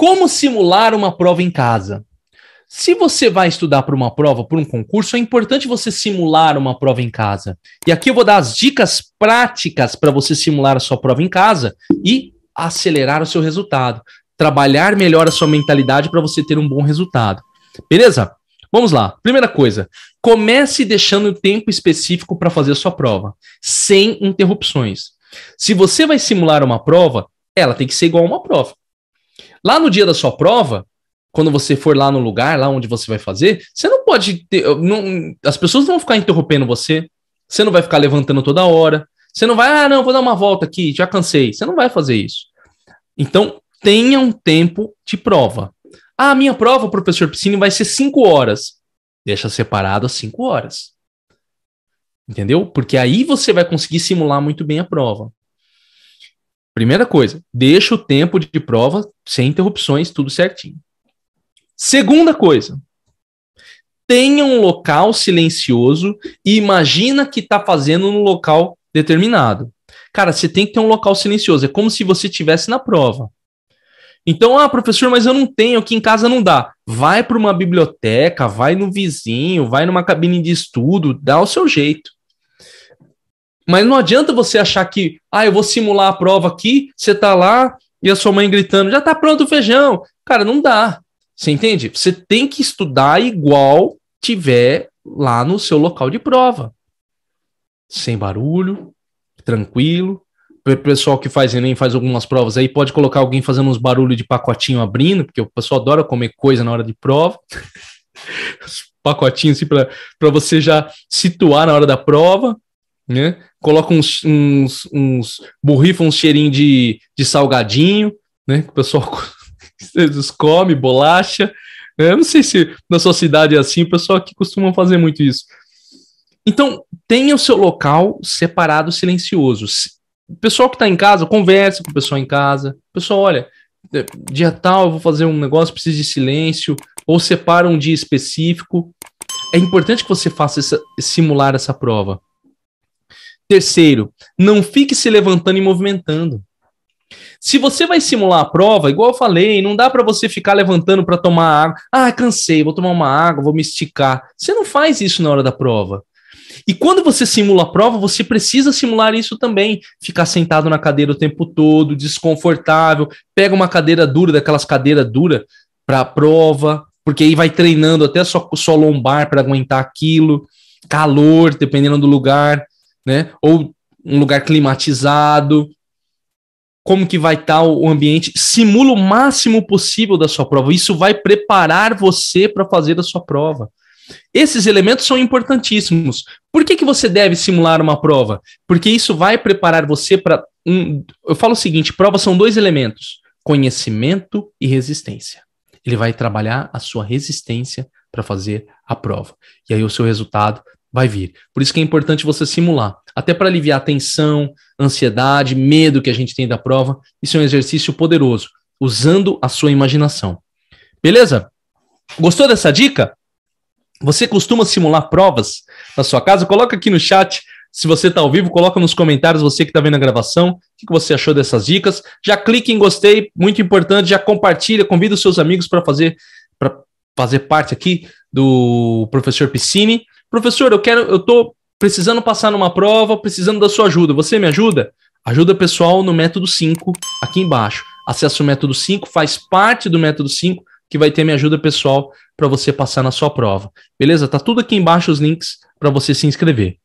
Como simular uma prova em casa? Se você vai estudar para uma prova, para um concurso, é importante você simular uma prova em casa. E aqui eu vou dar as dicas práticas para você simular a sua prova em casa e acelerar o seu resultado. Trabalhar melhor a sua mentalidade para você ter um bom resultado. Beleza? Vamos lá. Primeira coisa, comece deixando um tempo específico para fazer a sua prova, sem interrupções. Se você vai simular uma prova, ela tem que ser igual a uma prova. Lá no dia da sua prova, quando você for lá no lugar, lá onde você vai fazer, você não pode ter. Não, as pessoas não vão ficar interrompendo você, você não vai ficar levantando toda hora, você não vai, ah, não, vou dar uma volta aqui, já cansei. Você não vai fazer isso. Então, tenha um tempo de prova. Ah, minha prova, professor Piscine, vai ser 5 horas. Deixa separado as 5 horas. Entendeu? Porque aí você vai conseguir simular muito bem a prova. Primeira coisa, deixa o tempo de prova sem interrupções, tudo certinho. Segunda coisa, tenha um local silencioso e imagina que está fazendo no local determinado. Cara, você tem que ter um local silencioso, é como se você estivesse na prova. Então, ah, professor, mas eu não tenho, aqui em casa não dá. Vai para uma biblioteca, vai no vizinho, vai numa cabine de estudo, dá o seu jeito. Mas não adianta você achar que, ah, eu vou simular a prova aqui, você tá lá e a sua mãe gritando, já tá pronto o feijão. Cara, não dá. Você entende? Você tem que estudar igual tiver lá no seu local de prova. Sem barulho, tranquilo. O pessoal que faz Enem faz algumas provas aí, pode colocar alguém fazendo uns barulhos de pacotinho abrindo, porque o pessoal adora comer coisa na hora de prova. pacotinho assim para você já situar na hora da prova né? Coloca uns, uns, uns borrifa um cheirinho de, de salgadinho, né? Que o pessoal come, bolacha. Né? Eu não sei se na sua cidade é assim, o pessoal aqui costuma fazer muito isso. Então, tenha o seu local separado, silencioso. O pessoal que está em casa, converse com o pessoal em casa. O pessoal, olha, é, dia tal eu vou fazer um negócio, preciso de silêncio. Ou separa um dia específico. É importante que você faça essa, simular essa prova. Terceiro, não fique se levantando e movimentando. Se você vai simular a prova, igual eu falei, não dá para você ficar levantando para tomar água. Ah, cansei, vou tomar uma água, vou me esticar. Você não faz isso na hora da prova. E quando você simula a prova, você precisa simular isso também. Ficar sentado na cadeira o tempo todo, desconfortável, pega uma cadeira dura, daquelas cadeiras duras, para a prova, porque aí vai treinando até só lombar para aguentar aquilo, calor, dependendo do lugar né? Ou um lugar climatizado. Como que vai estar tá o ambiente? Simula o máximo possível da sua prova. Isso vai preparar você para fazer a sua prova. Esses elementos são importantíssimos. Por que, que você deve simular uma prova? Porque isso vai preparar você para um. Eu falo o seguinte: provas são dois elementos: conhecimento e resistência. Ele vai trabalhar a sua resistência para fazer a prova. E aí o seu resultado vai vir. Por isso que é importante você simular, até para aliviar a tensão, ansiedade, medo que a gente tem da prova. Isso é um exercício poderoso, usando a sua imaginação. Beleza? Gostou dessa dica? Você costuma simular provas na sua casa? Coloca aqui no chat se você está ao vivo, coloca nos comentários você que está vendo a gravação, o que, você achou dessas dicas. Já clique em gostei, muito importante, já compartilha, convida os seus amigos para fazer para fazer parte aqui do professor Piscine. Professor, eu quero, eu tô precisando passar numa prova, precisando da sua ajuda. Você me ajuda? Ajuda pessoal no método 5 aqui embaixo. Acesse o método 5, faz parte do método 5 que vai ter minha ajuda pessoal para você passar na sua prova. Beleza? Tá tudo aqui embaixo os links para você se inscrever.